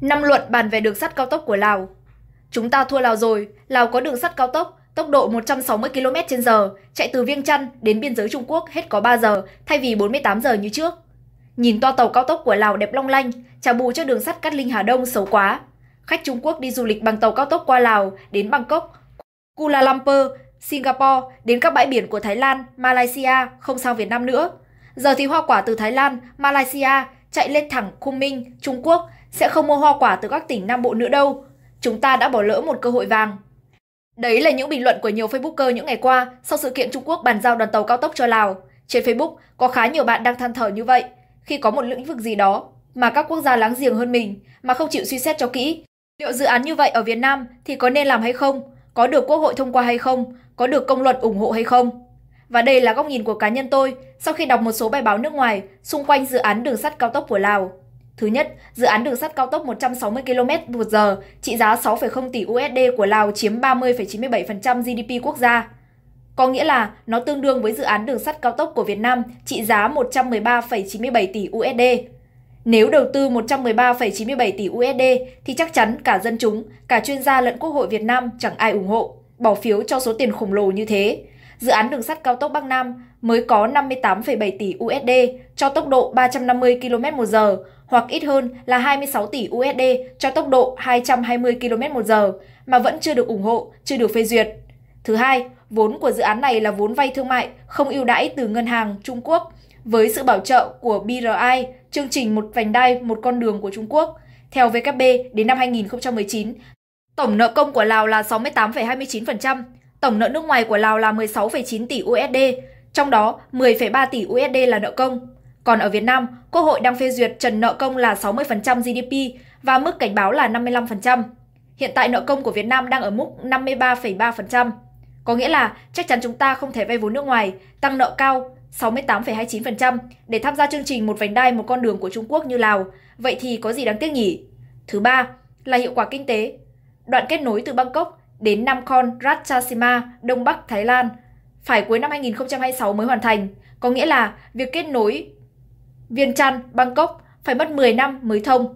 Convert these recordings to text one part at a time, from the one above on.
Năm luận bàn về đường sắt cao tốc của Lào. Chúng ta thua Lào rồi, Lào có đường sắt cao tốc, tốc độ 160 km h chạy từ Viêng Chăn đến biên giới Trung Quốc hết có 3 giờ thay vì 48 giờ như trước. Nhìn toa tàu cao tốc của Lào đẹp long lanh, trả bù cho đường sắt Cát Linh Hà Đông xấu quá. Khách Trung Quốc đi du lịch bằng tàu cao tốc qua Lào đến Bangkok, Kuala Lumpur, Singapore đến các bãi biển của Thái Lan, Malaysia không sang Việt Nam nữa. Giờ thì hoa quả từ Thái Lan, Malaysia chạy lên thẳng Khung Minh, Trung Quốc sẽ không mua hoa quả từ các tỉnh Nam Bộ nữa đâu. Chúng ta đã bỏ lỡ một cơ hội vàng. Đấy là những bình luận của nhiều Facebooker những ngày qua sau sự kiện Trung Quốc bàn giao đoàn tàu cao tốc cho Lào. Trên Facebook có khá nhiều bạn đang than thở như vậy khi có một lĩnh vực gì đó mà các quốc gia láng giềng hơn mình mà không chịu suy xét cho kỹ. Liệu dự án như vậy ở Việt Nam thì có nên làm hay không? Có được Quốc hội thông qua hay không? Có được công luận ủng hộ hay không? Và đây là góc nhìn của cá nhân tôi sau khi đọc một số bài báo nước ngoài xung quanh dự án đường sắt cao tốc của Lào. Thứ nhất, dự án đường sắt cao tốc 160 km một giờ trị giá 6,0 tỷ USD của Lào chiếm 30,97% GDP quốc gia. Có nghĩa là nó tương đương với dự án đường sắt cao tốc của Việt Nam trị giá 113,97 tỷ USD. Nếu đầu tư 113,97 tỷ USD thì chắc chắn cả dân chúng, cả chuyên gia lẫn Quốc hội Việt Nam chẳng ai ủng hộ, bỏ phiếu cho số tiền khổng lồ như thế. Dự án đường sắt cao tốc Bắc Nam mới có 58,7 tỷ USD cho tốc độ 350 km một giờ hoặc ít hơn là 26 tỷ USD cho tốc độ 220 km một giờ mà vẫn chưa được ủng hộ, chưa được phê duyệt. Thứ hai, vốn của dự án này là vốn vay thương mại không ưu đãi từ ngân hàng Trung Quốc với sự bảo trợ của BRI, chương trình Một vành đai, một con đường của Trung Quốc. Theo VKB, đến năm 2019, tổng nợ công của Lào là 68,29%, tổng nợ nước ngoài của Lào là 16,9 tỷ USD, trong đó 10,3 tỷ USD là nợ công. Còn ở Việt Nam, Quốc hội đang phê duyệt trần nợ công là 60% GDP và mức cảnh báo là 55%. Hiện tại nợ công của Việt Nam đang ở mức 53,3%. Có nghĩa là chắc chắn chúng ta không thể vay vốn nước ngoài, tăng nợ cao 68,29% để tham gia chương trình một vành đai một con đường của Trung Quốc như Lào. Vậy thì có gì đáng tiếc nhỉ? Thứ ba là hiệu quả kinh tế. Đoạn kết nối từ Bangkok đến Namkhon Ratchasima, Đông Bắc Thái Lan, phải cuối năm 2026 mới hoàn thành, có nghĩa là việc kết nối Viên Chăn, Bangkok phải mất 10 năm mới thông.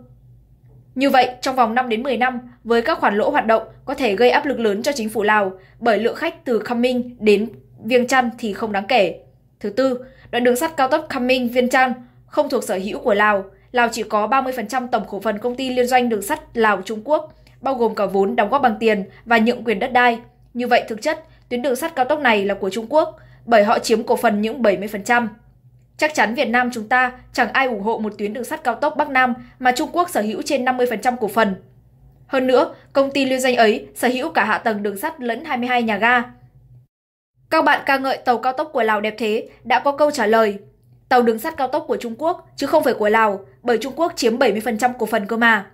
Như vậy, trong vòng 5 đến 10 năm, với các khoản lỗ hoạt động có thể gây áp lực lớn cho chính phủ Lào bởi lượng khách từ Khăm đến Viêng Chăn thì không đáng kể. Thứ tư, đoạn đường sắt cao tốc Khăm viên Chăn không thuộc sở hữu của Lào. Lào chỉ có 30% tổng cổ phần công ty liên doanh đường sắt Lào Trung Quốc, bao gồm cả vốn đóng góp bằng tiền và nhượng quyền đất đai. Như vậy thực chất, tuyến đường sắt cao tốc này là của Trung Quốc, bởi họ chiếm cổ phần những 70%. Chắc chắn Việt Nam chúng ta chẳng ai ủng hộ một tuyến đường sắt cao tốc Bắc Nam mà Trung Quốc sở hữu trên 50% cổ phần. Hơn nữa, công ty liên danh ấy sở hữu cả hạ tầng đường sắt lẫn 22 nhà ga. Các bạn ca ngợi tàu cao tốc của Lào đẹp thế đã có câu trả lời. Tàu đường sắt cao tốc của Trung Quốc chứ không phải của Lào, bởi Trung Quốc chiếm 70% cổ phần cơ mà.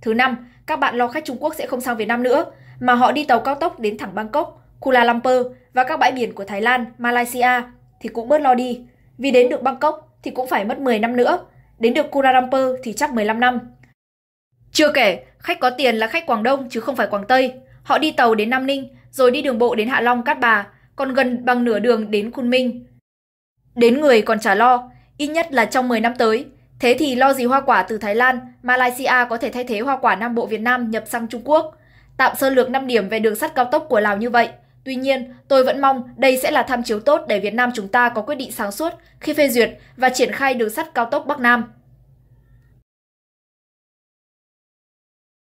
Thứ năm, các bạn lo khách Trung Quốc sẽ không sang Việt Nam nữa, mà họ đi tàu cao tốc đến thẳng Bangkok, Kuala Lumpur và các bãi biển của Thái Lan, Malaysia thì cũng bớt lo đi. Vì đến được Bangkok thì cũng phải mất 10 năm nữa, đến được Kuala Lumpur thì chắc 15 năm. Chưa kể, khách có tiền là khách Quảng Đông chứ không phải Quảng Tây. Họ đi tàu đến Nam Ninh, rồi đi đường bộ đến Hạ Long Cát Bà, còn gần bằng nửa đường đến Cun Minh. Đến người còn trả lo, ít nhất là trong 10 năm tới. Thế thì lo gì hoa quả từ Thái Lan, Malaysia có thể thay thế hoa quả Nam Bộ Việt Nam nhập sang Trung Quốc. tạm sơ lược 5 điểm về đường sắt cao tốc của Lào như vậy – Tuy nhiên, tôi vẫn mong đây sẽ là tham chiếu tốt để Việt Nam chúng ta có quyết định sáng suốt khi phê duyệt và triển khai đường sắt cao tốc Bắc Nam.